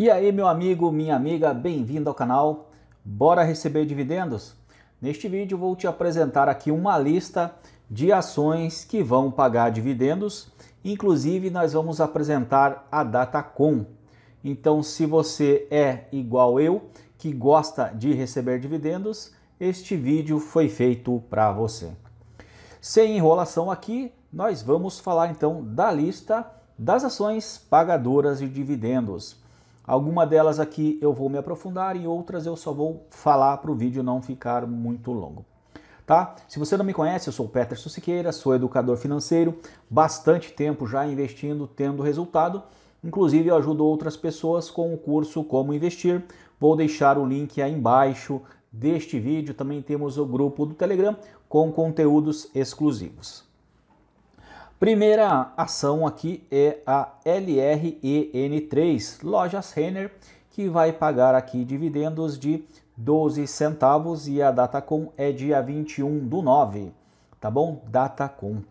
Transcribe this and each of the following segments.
E aí, meu amigo, minha amiga, bem-vindo ao canal. Bora receber dividendos? Neste vídeo vou te apresentar aqui uma lista de ações que vão pagar dividendos, inclusive nós vamos apresentar a Datacom. Então, se você é igual eu, que gosta de receber dividendos, este vídeo foi feito para você. Sem enrolação aqui, nós vamos falar então da lista das ações pagadoras de dividendos. Alguma delas aqui eu vou me aprofundar, em outras eu só vou falar para o vídeo não ficar muito longo. Tá? Se você não me conhece, eu sou o Peterson Siqueira, sou educador financeiro, bastante tempo já investindo, tendo resultado. Inclusive, eu ajudo outras pessoas com o curso Como Investir. Vou deixar o link aí embaixo deste vídeo. Também temos o grupo do Telegram com conteúdos exclusivos. Primeira ação aqui é a LREN3, Lojas Renner, que vai pagar aqui dividendos de 12 centavos e a data com é dia 21 do 9, tá bom? Data com.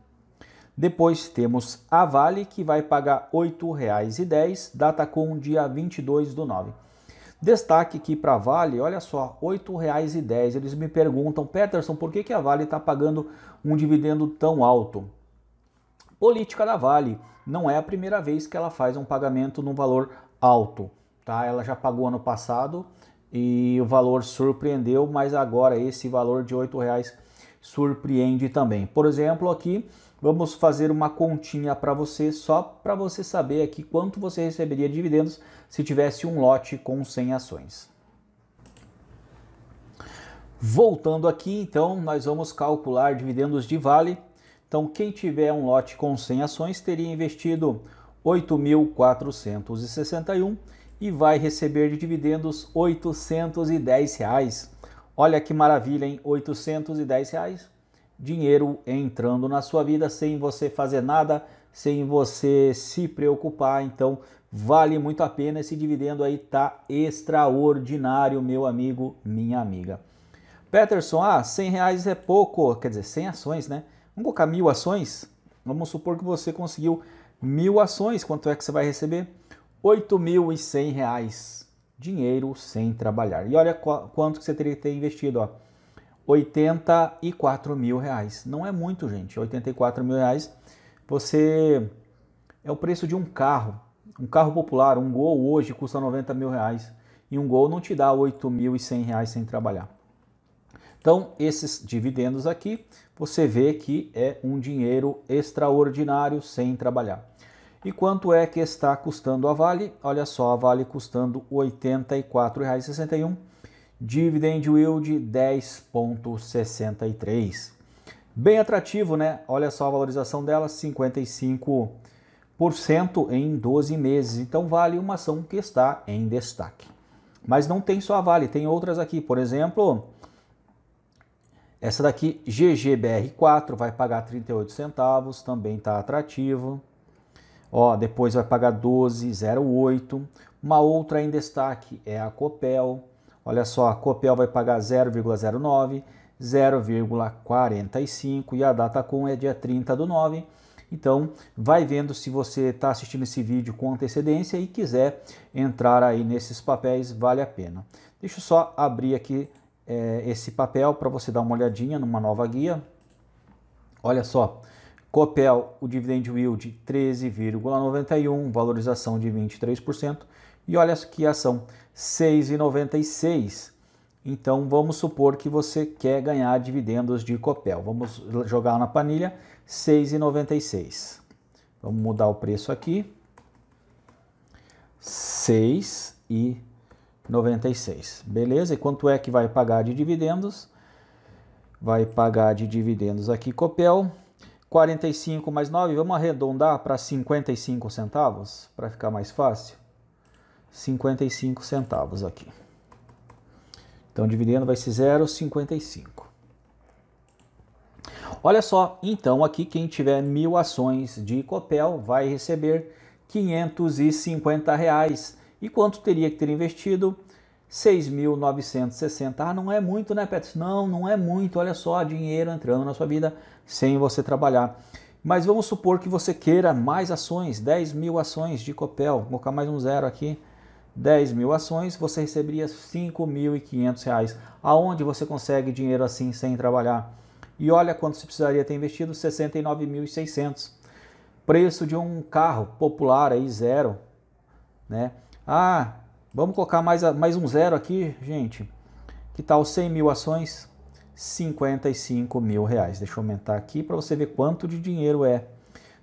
Depois temos a Vale, que vai pagar R$ 8,10, data com dia 22 do 9. Destaque aqui para a Vale, olha só, R$ 8,10. Eles me perguntam, Peterson, por que, que a Vale está pagando um dividendo tão alto? Política da Vale. Não é a primeira vez que ela faz um pagamento num valor alto. Tá? Ela já pagou ano passado e o valor surpreendeu, mas agora esse valor de R$ reais surpreende também. Por exemplo, aqui vamos fazer uma continha para você, só para você saber aqui quanto você receberia de dividendos se tivesse um lote com 100 ações. Voltando aqui, então, nós vamos calcular dividendos de Vale. Então, quem tiver um lote com 100 ações teria investido 8.461 e vai receber de dividendos 810 reais. Olha que maravilha, hein? 810 reais. Dinheiro entrando na sua vida sem você fazer nada, sem você se preocupar. Então, vale muito a pena esse dividendo aí, tá extraordinário, meu amigo, minha amiga. Peterson, ah, 100 reais é pouco, quer dizer, 100 ações, né? Vamos colocar mil ações? Vamos supor que você conseguiu mil ações. Quanto é que você vai receber? R$ 8.100. Dinheiro sem trabalhar. E olha quanto que você teria que ter investido. Ó. 84.000. mil reais. Não é muito, gente. R$ mil reais. Você é o preço de um carro. Um carro popular, um Gol hoje custa R$ mil reais. E um Gol não te dá 8.100 reais sem trabalhar. Então, esses dividendos aqui, você vê que é um dinheiro extraordinário sem trabalhar. E quanto é que está custando a Vale? Olha só, a Vale custando R$ 84,61, dividend yield 10,63. Bem atrativo, né? Olha só a valorização dela, 55% em 12 meses. Então vale uma ação que está em destaque. Mas não tem só a Vale, tem outras aqui. Por exemplo, essa daqui, GGBR4, vai pagar 38 centavos, também está atrativo. Ó, depois vai pagar 12,08. Uma outra em destaque é a Copel. Olha só, a Copel vai pagar 0,09, 0,45 e a data com é dia 30 do 9. Então, vai vendo se você está assistindo esse vídeo com antecedência e quiser entrar aí nesses papéis, vale a pena. Deixa eu só abrir aqui é, esse papel para você dar uma olhadinha numa nova guia. Olha só, Copel, o dividend yield 13,91, valorização de 23%. E olha que ação, 6,96. Então vamos supor que você quer ganhar dividendos de Copel. Vamos jogar na panilha 6,96. Vamos mudar o preço aqui. 6 e 96. Beleza? E quanto é que vai pagar de dividendos? Vai pagar de dividendos aqui Copel 45 mais 9, vamos arredondar para 55 centavos, para ficar mais fácil. 55 centavos aqui. Então dividendo vai ser 0,55. Olha só, então aqui quem tiver mil ações de Copel vai receber 550 reais. E quanto teria que ter investido? 6.960. Ah, não é muito, né, Petros? Não, não é muito. Olha só, dinheiro entrando na sua vida sem você trabalhar. Mas vamos supor que você queira mais ações, 10 mil ações de Copel. Vou colocar mais um zero aqui. 10 mil ações, você receberia R$ 5.500. Aonde você consegue dinheiro assim sem trabalhar? E olha quanto você precisaria ter investido, 69.600. Preço de um carro popular aí, zero, né? Ah, vamos colocar mais, mais um zero aqui, gente. Que tal 100 mil ações? 55 mil reais. Deixa eu aumentar aqui para você ver quanto de dinheiro é.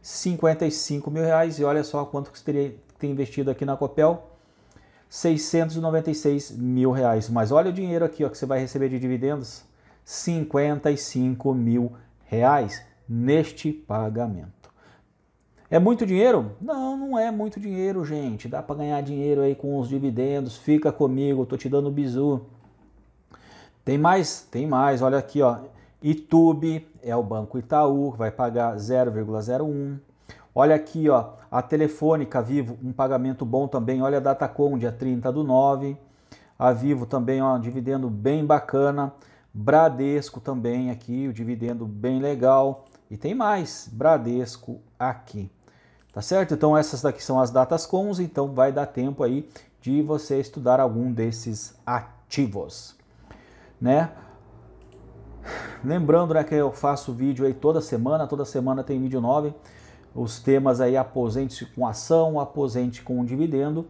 55 mil reais e olha só quanto que você teria ter investido aqui na Copel. 696 mil reais. Mas olha o dinheiro aqui ó, que você vai receber de dividendos. 55 mil reais neste pagamento. É muito dinheiro? Não, não é muito dinheiro, gente. Dá para ganhar dinheiro aí com os dividendos. Fica comigo, tô te dando bizu. Tem mais? Tem mais. Olha aqui, ó. Itube é o Banco Itaú, vai pagar 0,01. Olha aqui, ó, a Telefônica Vivo, um pagamento bom também. Olha a Datacom, dia 30 do 9. A Vivo também, ó, um dividendo bem bacana. Bradesco também aqui, o um dividendo bem legal. E tem mais, Bradesco aqui. Tá certo? Então essas daqui são as datas comuns. então vai dar tempo aí de você estudar algum desses ativos, né? Lembrando né, que eu faço vídeo aí toda semana, toda semana tem vídeo 9, os temas aí aposente com ação, aposente com dividendo.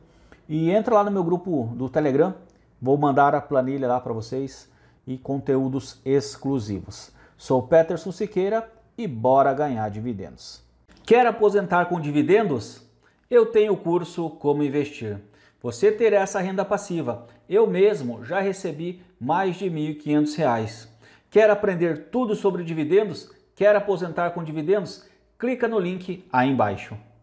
E entra lá no meu grupo do Telegram, vou mandar a planilha lá para vocês e conteúdos exclusivos. Sou Peterson Siqueira e bora ganhar dividendos. Quer aposentar com dividendos? Eu tenho o curso Como Investir. Você terá essa renda passiva. Eu mesmo já recebi mais de R$ 1.500. Quer aprender tudo sobre dividendos? Quer aposentar com dividendos? Clica no link aí embaixo.